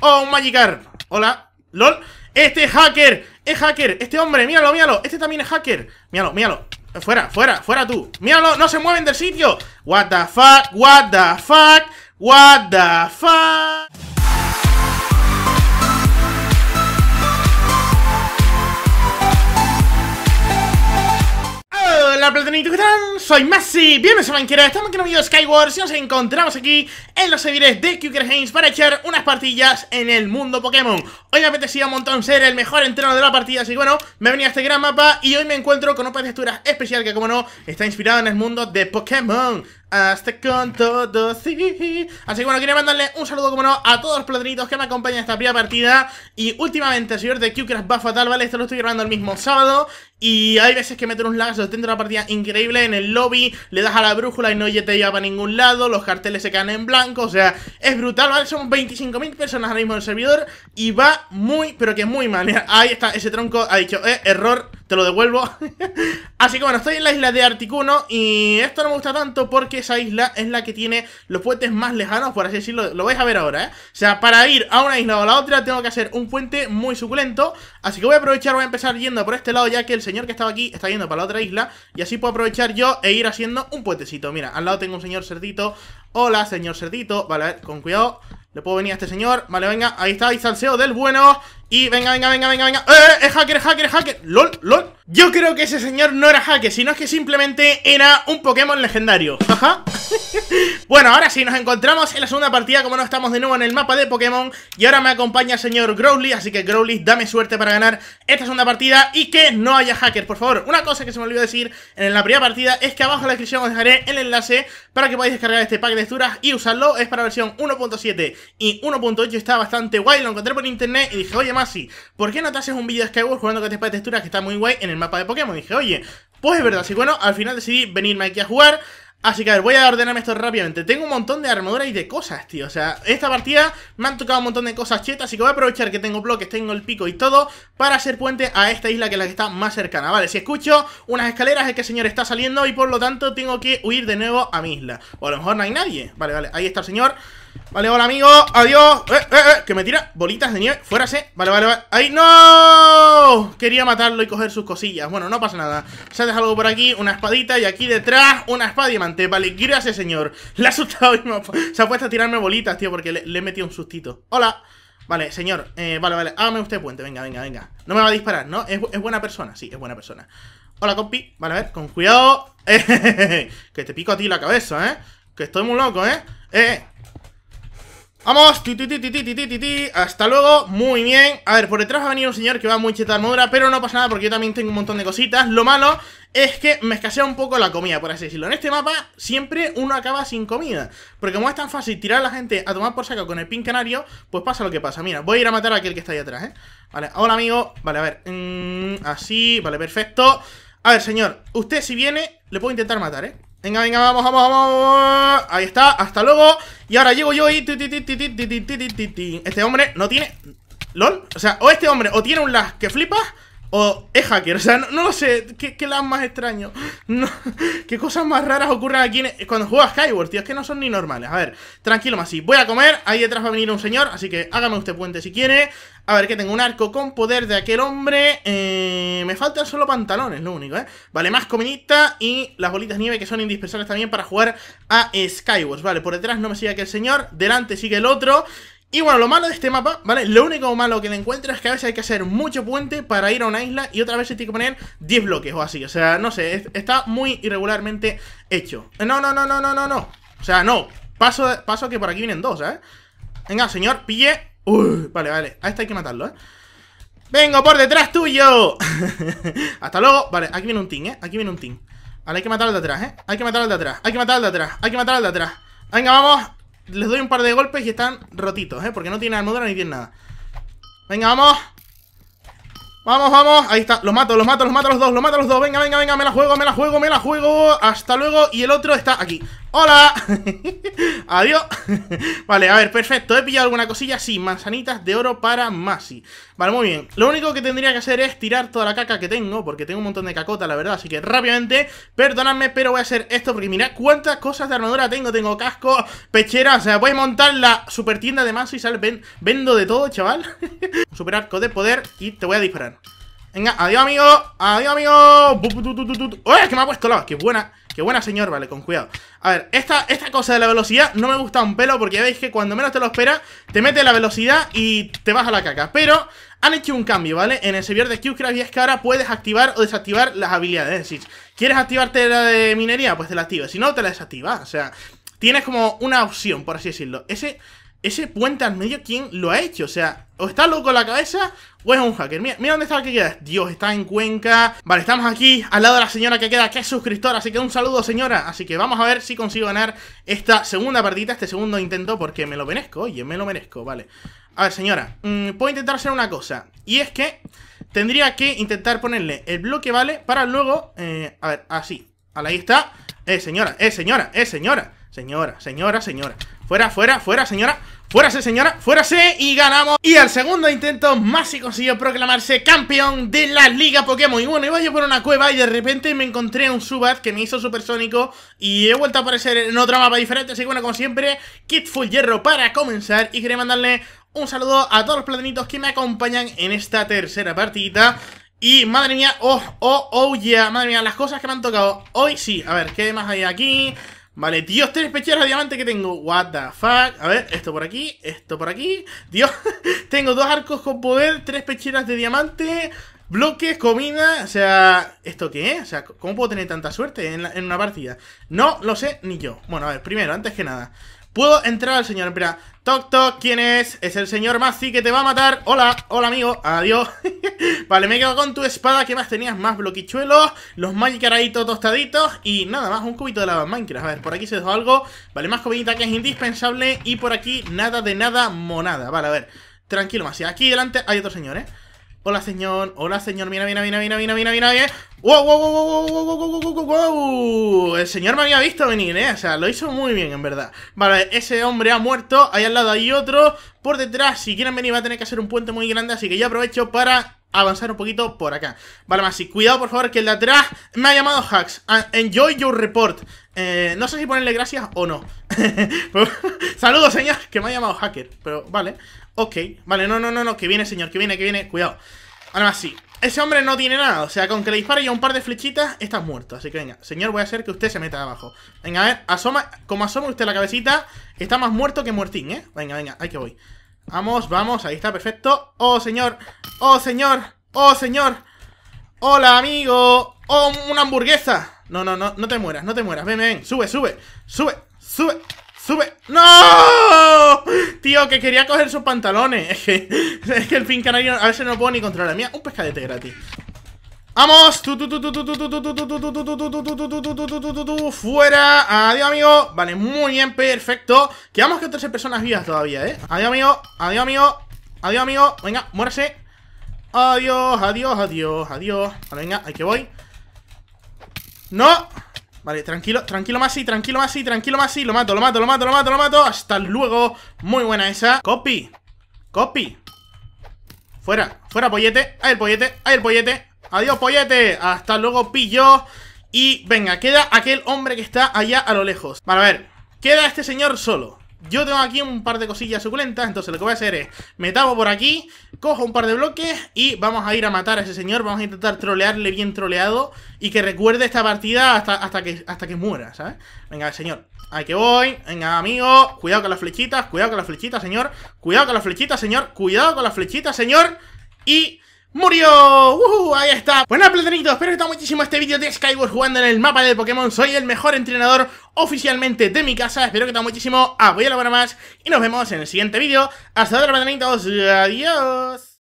Oh un god. Hola. LOL. Este hacker. Es hacker. Este hombre, míralo, míralo. Este también es hacker. Míralo, míralo. Fuera, fuera, fuera tú. Míralo, no se mueven del sitio. What the fuck, what the fuck, what the fuck. Hola ¿qué tal? Soy Messi, bienvenidos a Bankera, estamos aquí en un video de Skyward y nos encontramos aquí en los servidores de Quicker Games para echar unas partillas en el mundo Pokémon Hoy me apetecía un montón ser el mejor entrenador de la partida, así que bueno, me venía a este gran mapa y hoy me encuentro con una textura especial que como no, está inspirado en el mundo de Pokémon hasta con todo, Así que bueno, quería mandarle un saludo, como no, a todos los platanitos que me acompañan en esta primera partida. Y últimamente el señor de Qcraft va fatal, ¿vale? Esto lo estoy grabando el mismo sábado. Y hay veces que meten un lazos dentro de una partida increíble en el lobby, le das a la brújula y no te lleva a ningún lado, los carteles se quedan en blanco, o sea, es brutal, ¿vale? Son 25.000 personas ahora mismo en el servidor y va muy, pero que muy mal. Ahí está, ese tronco ha dicho, eh, error, te lo devuelvo. Así que bueno, estoy en la isla de Articuno y esto no me gusta tanto porque esa isla es la que tiene los puentes más lejanos, por así decirlo. Lo vais a ver ahora, ¿eh? O sea, para ir a una isla o a la otra tengo que hacer un puente muy suculento. Así que voy a aprovechar, voy a empezar yendo por este lado ya que el señor que estaba aquí está yendo para la otra isla. Y así puedo aprovechar yo e ir haciendo un puentecito. Mira, al lado tengo un señor cerdito. Hola, señor cerdito. Vale, a ver, con cuidado. Le puedo venir a este señor. Vale, venga, ahí está, ahí el del bueno. Y venga, venga, venga, venga, venga ¡Eh! ¡Es eh, hacker, hacker, hacker! ¡Lol, lol! Yo creo que ese señor no era hacker, sino es que simplemente era un Pokémon legendario Ajá Bueno, ahora sí, nos encontramos en la segunda partida Como no estamos de nuevo en el mapa de Pokémon Y ahora me acompaña el señor Growly Así que Growly, dame suerte para ganar esta segunda partida Y que no haya hacker, por favor Una cosa que se me olvidó decir en la primera partida Es que abajo en la descripción os dejaré el enlace Para que podáis descargar este pack de texturas y usarlo Es para versión 1.7 y 1.8 Está bastante guay, lo encontré por internet y dije, oye, así. ¿Por qué no te haces un vídeo de Skyward jugando con esta de texturas que está muy guay en el mapa de Pokémon? dije, oye, pues es verdad. Así bueno, al final decidí venirme aquí a jugar. Así que a ver, voy a ordenarme esto rápidamente Tengo un montón de armadura y de cosas, tío O sea, esta partida me han tocado un montón de cosas chetas Así que voy a aprovechar que tengo bloques, tengo el pico y todo Para hacer puente a esta isla que es la que está más cercana Vale, si escucho unas escaleras es que el señor está saliendo Y por lo tanto tengo que huir de nuevo a mi isla O a lo mejor no hay nadie Vale, vale, ahí está el señor Vale, hola amigo, adiós eh, eh, eh, Que me tira bolitas de nieve, fuérase Vale, vale, vale, ¡ay no! Quería matarlo y coger sus cosillas Bueno, no pasa nada, se ha dejado algo por aquí Una espadita y aquí detrás una espada diamante Vale, gracias señor, le ha asustado y Se ha puesto a tirarme bolitas, tío Porque le, he metido un sustito, hola Vale, señor, eh, vale, vale, hágame usted puente Venga, venga, venga, no me va a disparar, ¿no? Es, es buena persona, sí, es buena persona Hola, compi, vale, a ver, con cuidado Que te pico a ti la cabeza, ¿eh? Que estoy muy loco, ¿eh? eh, eh. Vamos, ti, ti, ti, hasta luego, muy bien A ver, por detrás ha venido un señor que va muy cheta de Pero no pasa nada porque yo también tengo un montón de cositas Lo malo es que me escasea un poco la comida, por así decirlo En este mapa siempre uno acaba sin comida Porque como es tan fácil tirar a la gente a tomar por saco con el pin canario Pues pasa lo que pasa, mira, voy a ir a matar a aquel que está ahí atrás, eh Vale, hola amigo, vale, a ver, mmm, así, vale, perfecto a ver, señor, usted si viene, le puedo intentar matar, ¿eh? Venga, venga, vamos, vamos, vamos. Ahí está, hasta luego. Y ahora llego yo y. Este hombre no tiene. ¿Lol? O sea, o este hombre o tiene un las que flipas. O es hacker, o sea, no, lo sé, ¿qué, qué más extraño. No, qué cosas más raras ocurren aquí e, cuando juegas Skyward, tío, es que no son ni normales. A ver, tranquilo, así. voy a comer, ahí detrás va a venir un señor, así que hágame usted puente si quiere. A ver, que tengo un arco con poder de aquel hombre. Eh, me faltan solo pantalones, lo único, ¿eh? Vale, más comidita y las bolitas nieve que son indispensables también para jugar a Skyward. Vale, por detrás no me sigue aquel señor, delante sigue el otro. Y bueno, lo malo de este mapa, ¿vale? Lo único malo que le encuentro es que a veces hay que hacer mucho puente para ir a una isla y otra vez se tiene que poner 10 bloques o así. O sea, no sé, está muy irregularmente hecho. Eh, no, no, no, no, no, no, no. O sea, no. Paso, paso que por aquí vienen dos, ¿eh? Venga, señor, pille. Uy, vale, vale. A este hay que matarlo, ¿eh? ¡Vengo por detrás tuyo! Hasta luego. Vale, aquí viene un team, ¿eh? Aquí viene un team. Vale, hay que matar al de atrás, ¿eh? Hay que matar al de atrás. Hay que matar al de atrás. Hay que matar al de atrás. Venga, vamos les doy un par de golpes y están rotitos, ¿eh? Porque no tienen armadura ni tienen nada. Venga, vamos. Vamos, vamos, ahí está, los mato, los mato, los mato los dos, los mato los dos Venga, venga, venga, me la juego, me la juego, me la juego Hasta luego, y el otro está aquí ¡Hola! Adiós Vale, a ver, perfecto, he pillado alguna cosilla Sí, manzanitas de oro para Masi Vale, muy bien, lo único que tendría que hacer es tirar toda la caca que tengo Porque tengo un montón de cacota, la verdad Así que rápidamente, perdonadme, pero voy a hacer esto Porque mirad cuántas cosas de armadura tengo Tengo casco, pechera, o sea, voy a montar la super tienda de Masi ¿Sabes? vendo de todo, chaval super arco de poder y te voy a disparar Venga, adiós, amigo. Adiós, amigo. ¡Uy! Que me ha puesto la. ¡Qué buena! ¡Qué buena, señor! Vale, con cuidado. A ver, esta, esta cosa de la velocidad no me gusta un pelo porque ya veis que cuando menos te lo espera, te mete la velocidad y te vas a la caca. Pero han hecho un cambio, ¿vale? En el servidor de Qcraft y es que ahora puedes activar o desactivar las habilidades. Es decir, ¿quieres activarte la de minería? Pues te la activas. Si no, te la desactivas. O sea, tienes como una opción, por así decirlo. Ese ese puente al medio, ¿quién lo ha hecho? O sea, o está loco la cabeza o es un hacker. Mira, mira dónde está la que queda. Dios, está en Cuenca. Vale, estamos aquí al lado de la señora que queda, que es suscriptora. Así que un saludo, señora. Así que vamos a ver si consigo ganar esta segunda partida, este segundo intento, porque me lo merezco. Oye, me lo merezco, vale. A ver, señora, mm, puedo intentar hacer una cosa. Y es que tendría que intentar ponerle el bloque, ¿vale? Para luego, eh, a ver, así. ahí está. Eh, señora, eh, señora, eh, señora. Señora, señora, señora. Fuera, fuera, fuera, señora. Fuérase, señora, fuérase y ganamos. Y al segundo intento, Masi consiguió proclamarse campeón de la Liga Pokémon. Y bueno, iba yo por una cueva y de repente me encontré un Subat que me hizo supersónico y he vuelto a aparecer en otro mapa diferente. Así que bueno, como siempre, Kit Full Hierro para comenzar. Y quería mandarle un saludo a todos los platinitos que me acompañan en esta tercera partida. Y madre mía, oh, oh, oh, yeah, madre mía, las cosas que me han tocado hoy sí. A ver, ¿qué más hay aquí? Vale, Dios, tres pecheras de diamante que tengo. What the fuck. A ver, esto por aquí, esto por aquí. Dios, tengo dos arcos con poder, tres pecheras de diamante, bloques, comida. O sea, ¿esto qué es? O sea, ¿cómo puedo tener tanta suerte en, en una partida? No lo sé ni yo. Bueno, a ver, primero, antes que nada. Puedo entrar al señor, espera Toc, toc, ¿quién es? Es el señor Masi que te va a matar Hola, hola amigo, adiós Vale, me he quedado con tu espada, ¿qué más tenías? Más bloquichuelos, los Magic tostaditos Y nada más, un cubito de lava Minecraft A ver, por aquí se dejó algo Vale, más comidita que es indispensable Y por aquí nada de nada monada Vale, a ver, tranquilo Masi Aquí delante hay otro señor, ¿eh? Hola señor, hola señor, mira, mira, mira, mira, mira, mira, mira, mira. ¡Wow, wow, wow, wow, wow, wow, wow, wow, wow! wow, El señor me había visto venir, ¿eh? O sea, lo hizo muy bien, en verdad. Vale, ese hombre ha muerto, ahí al lado hay otro. Por detrás, si quieren venir, va a tener que hacer un puente muy grande, así que yo aprovecho para avanzar un poquito por acá. Vale, Masi, cuidado por favor, que el de atrás me ha llamado Hacks. Ah, enjoy your report. Eh, no sé si ponerle gracias o no. Saludos, señor, que me ha llamado Hacker, pero vale. Ok, vale, no, no, no, no, que viene, señor, que viene, que viene, cuidado. Ahora más sí. Ese hombre no tiene nada, o sea, con que le dispare yo un par de flechitas, está muerto. Así que venga, señor, voy a hacer que usted se meta abajo. Venga, a ver, asoma, como asoma usted la cabecita, está más muerto que muertín, ¿eh? Venga, venga, ahí que voy. Vamos, vamos, ahí está, perfecto. Oh, señor, oh, señor, oh, señor. Hola, amigo. Oh, una hamburguesa. No, no, no, no te mueras, no te mueras. Ven, ven, sube, sube, sube, sube. ¡No! Tío, que quería coger sus pantalones. Es que, el fin canario a veces no puedo ni controlar. mía un pescadete gratis. ¡Vamos! ¡Fuera! ¡Adiós, amigo! Vale, muy bien, perfecto. Quedamos que 13 personas vivas todavía, ¿eh? ¡Adiós, amigo! ¡Adiós, amigo! ¡Adiós, amigo! Venga, muérase. Adiós, adiós, adiós, adiós. Vale, venga, ahí que voy. ¡No! Vale, tranquilo, tranquilo más y tranquilo más y tranquilo más y lo mato, lo mato, lo mato, lo mato, lo mato. Hasta luego. Muy buena esa. Copy. Copy. Fuera, fuera, pollete. Ahí el pollete, ahí el pollete. Adiós, pollete. Hasta luego, pillo. Y venga, queda aquel hombre que está allá a lo lejos. Vale, a ver. Queda este señor solo. Yo tengo aquí un par de cosillas suculentas, entonces lo que voy a hacer es, me tapo por aquí, cojo un par de bloques y vamos a ir a matar a ese señor, vamos a intentar trolearle bien troleado y que recuerde esta partida hasta, hasta, que, hasta que muera, ¿sabes? Venga, señor, ahí que voy, venga, amigo, cuidado con las flechitas, cuidado con las flechitas, señor, cuidado con las flechitas, señor, cuidado con las flechitas, señor, y ¡Murió! Ahí está. Buenas, pues platanitos, espero que te muchísimo este vídeo de Skyward jugando en el mapa del Pokémon. Soy el mejor entrenador oficialmente de mi casa. Espero que te muchísimo. Apoya la para más. Y nos vemos en el siguiente vídeo. Hasta luego, platanitos. Adiós.